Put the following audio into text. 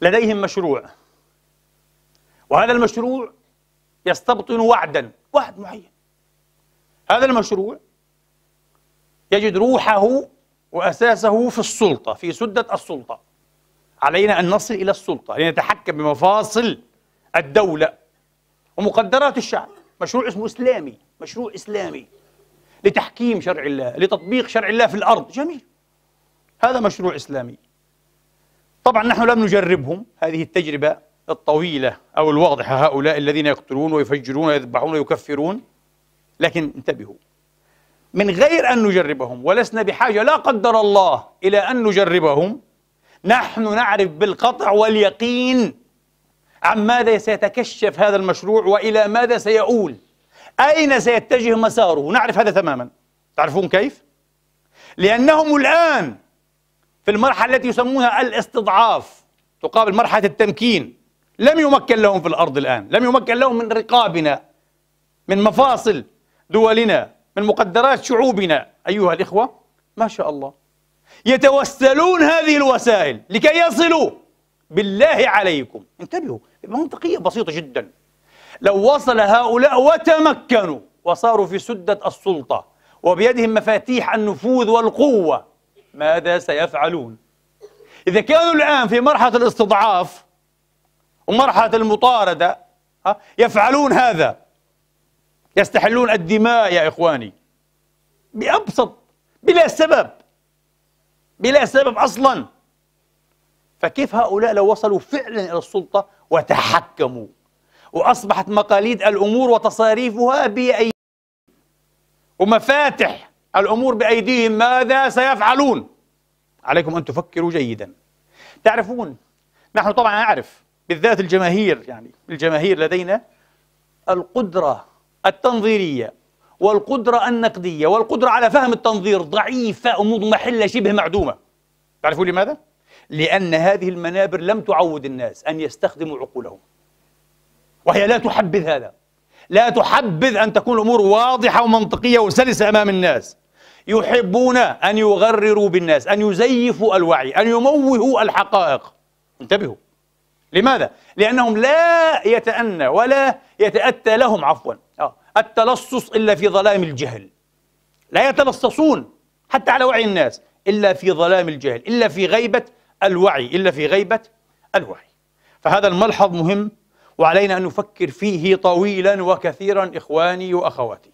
لديهم مشروع وهذا المشروع يستبطن وعدا وعد معين هذا المشروع يجد روحه وأساسه في السلطة في سدة السلطة علينا أن نصل إلى السلطة لنتحكم بمفاصل الدولة ومقدرات الشعب مشروع اسمه إسلامي مشروع إسلامي لتحكيم شرع الله لتطبيق شرع الله في الأرض جميل هذا مشروع إسلامي طبعا نحن لم نجربهم هذه التجربة الطويلة أو الواضحة هؤلاء الذين يقتلون ويفجرون ويذبحون ويكفرون لكن انتبهوا من غير أن نجربهم ولسنا بحاجة لا قدر الله إلى أن نجربهم نحن نعرف بالقطع واليقين عن ماذا سيتكشف هذا المشروع وإلى ماذا سيؤول أين سيتجه مساره نعرف هذا تماما تعرفون كيف؟ لأنهم الآن في المرحلة التي يسمونها الاستضعاف تقابل مرحلة التمكين لم يمكن لهم في الأرض الآن لم يمكن لهم من رقابنا من مفاصل دولنا من مقدرات شعوبنا أيها الإخوة ما شاء الله يتوسلون هذه الوسائل لكي يصلوا بالله عليكم انتبهوا منطقية بسيطة جدا لو وصل هؤلاء وتمكنوا وصاروا في سدة السلطة وبيدهم مفاتيح النفوذ والقوة ماذا سيفعلون إذا كانوا الآن في مرحلة الاستضعاف ومرحلة المطاردة يفعلون هذا يستحلون الدماء يا إخواني بأبسط بلا سبب بلا سبب أصلا فكيف هؤلاء لو وصلوا فعلا إلى السلطة وتحكموا وأصبحت مقاليد الأمور وتصاريفها بأيديهم ومفاتح الأمور بأيديهم ماذا سيفعلون عليكم أن تفكروا جيدا تعرفون نحن طبعا نعرف بالذات الجماهير يعني الجماهير لدينا القدرة التنظيرية والقدرة النقدية والقدرة على فهم التنظير ضعيفة ومضمحلة شبه معدومة تعرفون لماذا؟ لأن هذه المنابر لم تعود الناس أن يستخدموا عقولهم وهي لا تحبذ هذا لا تحبذ أن تكون الأمور واضحة ومنطقية وسلسة أمام الناس يحبون أن يغرروا بالناس أن يزيفوا الوعي أن يموهوا الحقائق انتبهوا لماذا؟ لأنهم لا يتأنى ولا يتأتى لهم عفوا آه. التلصص إلا في ظلام الجهل لا يتلصصون حتى على وعي الناس إلا في ظلام الجهل إلا في غيبة الوعي إلا في غيبة الوعي فهذا الملحظ مهم وعلينا أن نفكر فيه طويلا وكثيرا إخواني وأخواتي